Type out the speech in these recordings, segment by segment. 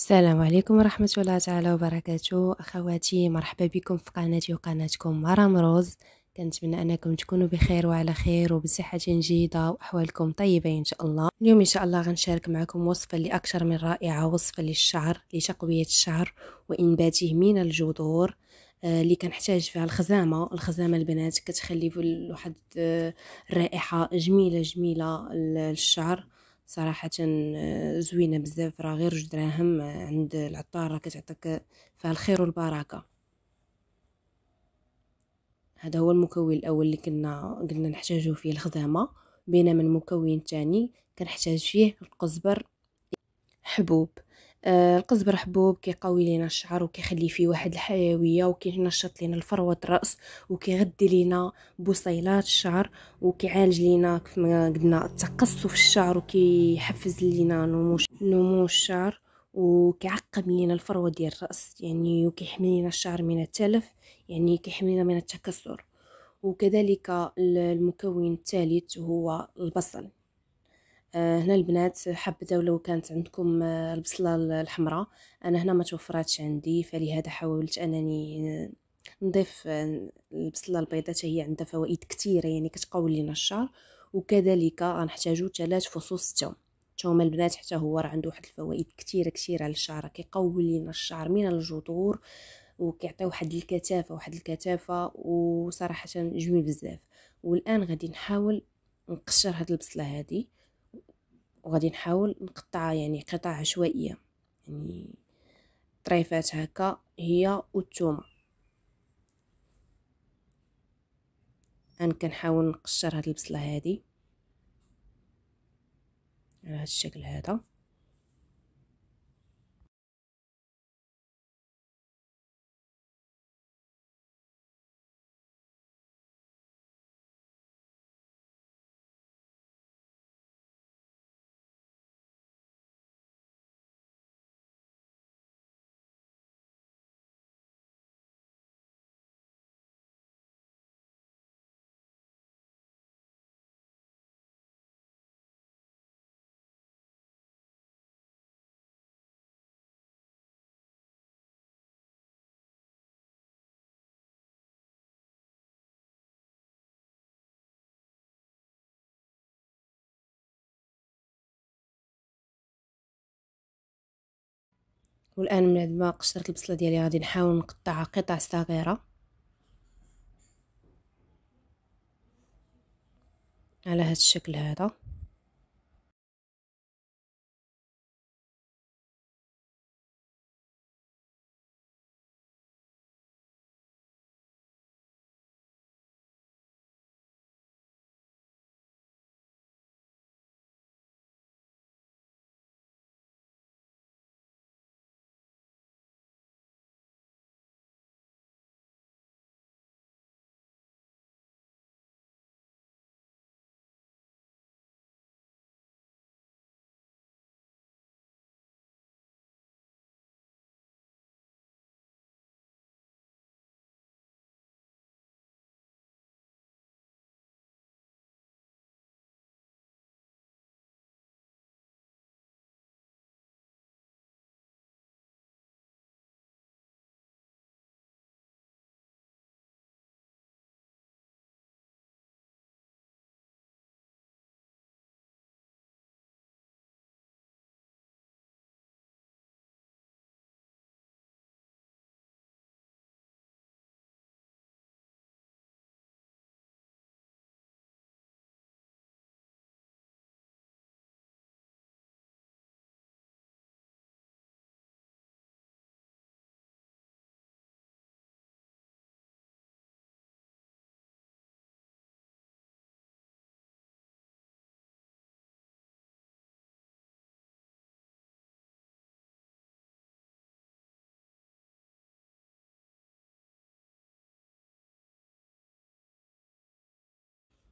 السلام عليكم ورحمة الله تعالى وبركاته أخواتي مرحبا بكم في قناتي وقناتكم مرام روز كنتمنى انكم تكونوا بخير وعلى خير وبصحه جيده واحوالكم طيبه ان شاء الله اليوم ان شاء الله غنشارك معكم وصفه لأكثر من رائعه وصفه للشعر لتقويه الشعر وانباته من الجذور آه، اللي آه كنحتاج فيها الخزامه الخزامه البنات كتخلي واحد الرائحه آه، جميله جميله للشعر صراحة آه، زوينة بزاف راه غير جوج دراهم آه، عند العطار راه كتعطيك آه، فيها الخير والبركة هذا هو المكون الأول اللي كنا قلنا نحتاجو فيه الخدامة بينما المكون الثاني كنحتاج فيه القزبر حبوب آه، القزبر حبوب كيقوي لينا الشعر وكيخلي فيه واحد الحيويه وكينشط لينا الفروه الراس وكيغدي لينا بصيلات الشعر وكيعالج لينا ما قلنا تقصف الشعر وكيحفز لينا نمو نمو الشعر وكيعقم لينا الفروه ديال الراس يعني وكيحمي لينا الشعر من التلف يعني كيحمي لينا من التكسر وكذلك المكون الثالث هو البصل آه، هنا البنات حبه لو كانت عندكم آه، البصله الحمراء انا هنا ما توفراتش عندي فلهذا حاولت انني آه، نضيف البصله البيضاء هي عندها فوائد كثيره يعني كتقوي لينا الشعر وكذلك غنحتاجو ثلاث فصوص الثوم الثوم البنات حتى هو راه عنده واحد الفوائد كثيره كثيره على الشعر كيقوي لينا الشعر من الجذور وكيعطي واحد الكثافه واحد الكثافه وصراحه جميل بزاف والان غادي نحاول نقشر هاد البصله هذه وغادي نحاول نقطعها يعني قطع عشوائيه يعني طريفات هكا هي والثومه انا كنحاول نقشر هاد البصله هادي على هاد الشكل هذا والان من بعد ما قشرت البصله ديالي غادي نحاول نقطعها قطع صغيره على هذا الشكل هذا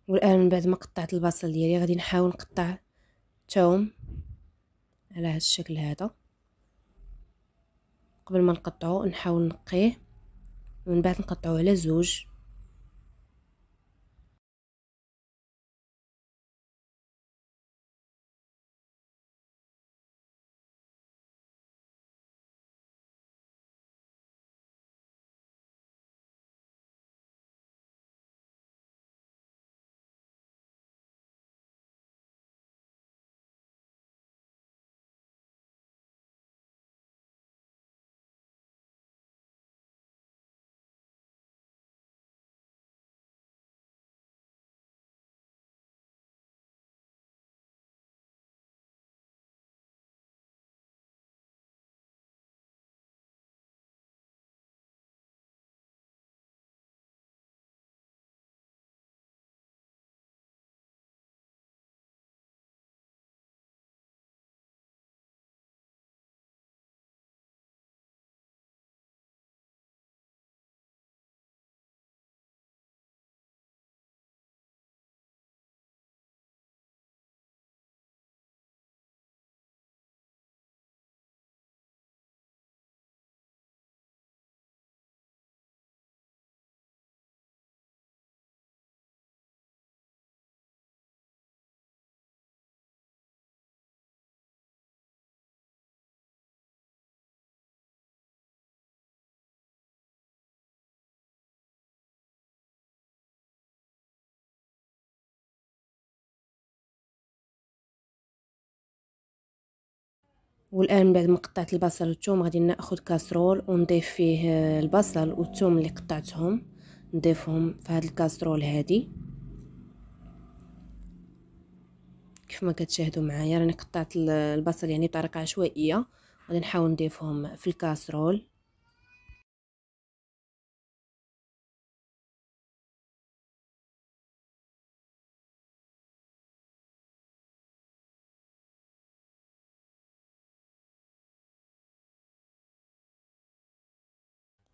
والان من بعد ما قطعت البصل ديالي غادي نحاول نقطع الثوم على هذا الشكل هذا قبل ما نقطعو نحاول نقيه ومن بعد نقطعه على زوج والان بعد ما قطعت البصل والثوم غادي ناخذ كاسرول ونضيف فيه آه، البصل والثوم اللي قطعتهم نضيفهم في هذه الكاسرول هادي كيف ما كتشاهدوا معايا راني قطعت البصل يعني بطريقه عشوائيه غادي نحاول نضيفهم في الكاسرول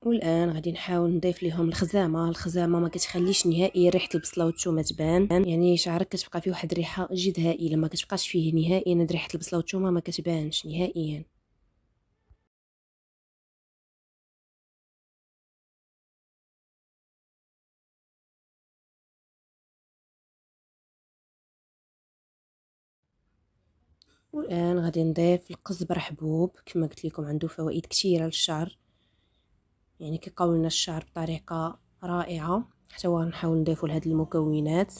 والان غادي نحاول نضيف ليهم الخزامه الخزامه ما كتخليش نهائي ريحه البصله والثومه تبان يعني شعرك كتبقى فيه واحد الريحه جد هائله ما كتبقاش فيه نهائيا ريحه البصله والثومه ما كتبانش نهائيا والان غادي نضيف القزبر حبوب كما قلت لكم عنده فوائد كثيره للشعر يعني كيقاوي لنا الشعر بطريقه رائعه حتى هو غنحاول نضيفو لهاد المكونات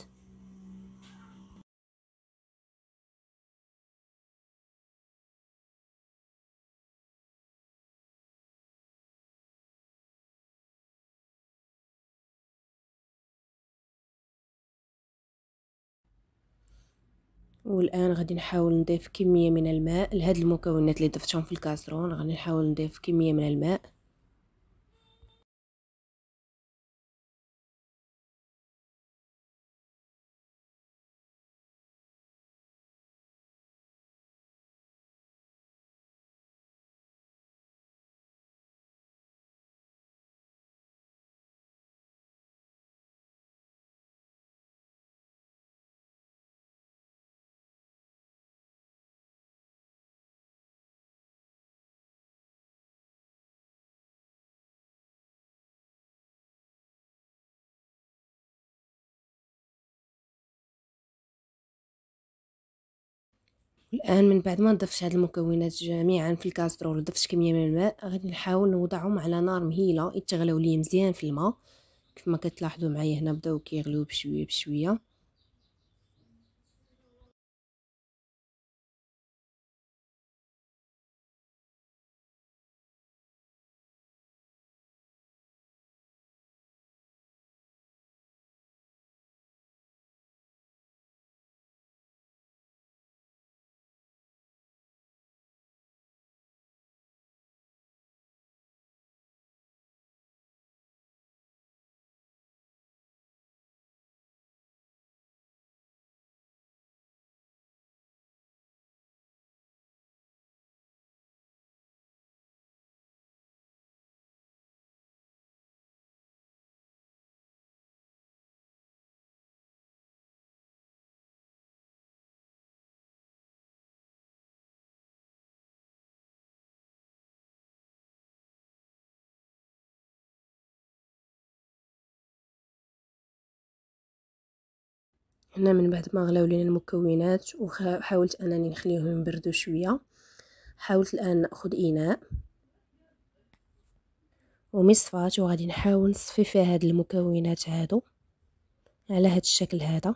والان غادي نحاول نضيف كميه من الماء لهاد المكونات اللي ضفتهم في الكاسرون غادي نحاول نضيف كميه من الماء الان من بعد ما نضفش هاد المكونات جميعا في الكاسترول وضفت كميه من الماء غادي نحاول نوضعهم على نار مهيله يتغلاو لي مزيان في الماء كما كتلاحظوا معايا هنا بداو كيغليو بشويه بشويه هنا من بعد ما غلاو لينا المكونات وحاولت انني نخليهم يبردوا شويه حاولت الان ناخذ اناء ومصفات وغادي نحاول نصفي فيها هاد المكونات هادو على هاد الشكل هذا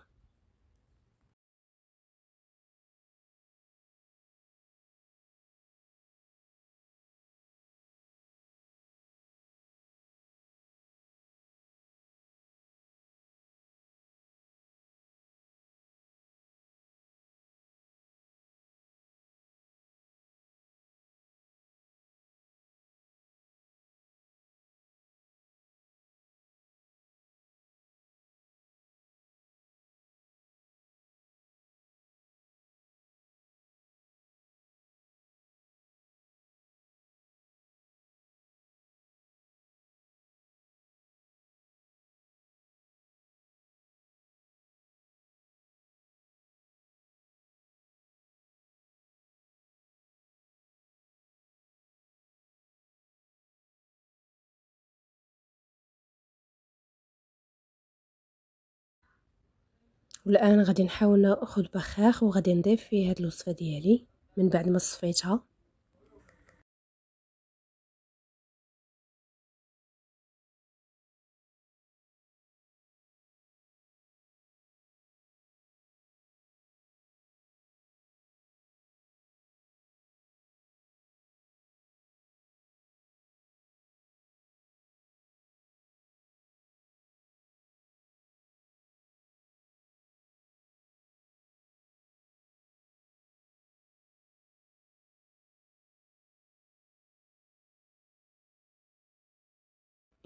والان غادي نحاول ناخذ بخاخ وغادي نضيف فيه هاد الوصفه ديالي من بعد ما صفيتها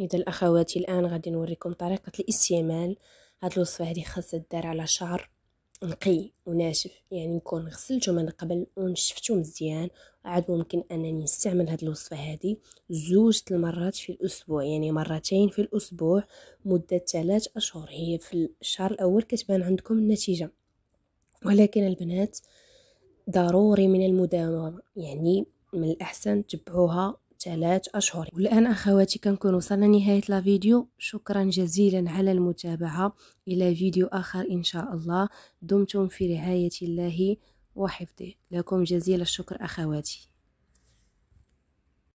اذا الاخوات الان غادي نوريكم طريقه الاستعمال هاد الوصفه هذه خاصها دار على شعر نقي وناشف يعني نكون غسلته من قبل ونشفته مزيان عاد ممكن انني نستعمل هاد الوصفه هذه زوج المرات في الاسبوع يعني مرتين في الاسبوع مده ثلاث اشهر هي في الشهر الاول كتبان عندكم النتيجه ولكن البنات ضروري من المداومه يعني من الاحسن تبعوها ثلاث أشهر والآن أخواتي كنكون وصلنا نهاية فيديو شكرا جزيلا على المتابعة إلى فيديو آخر إن شاء الله دمتم في رعاية الله وحفظه لكم جزيل الشكر أخواتي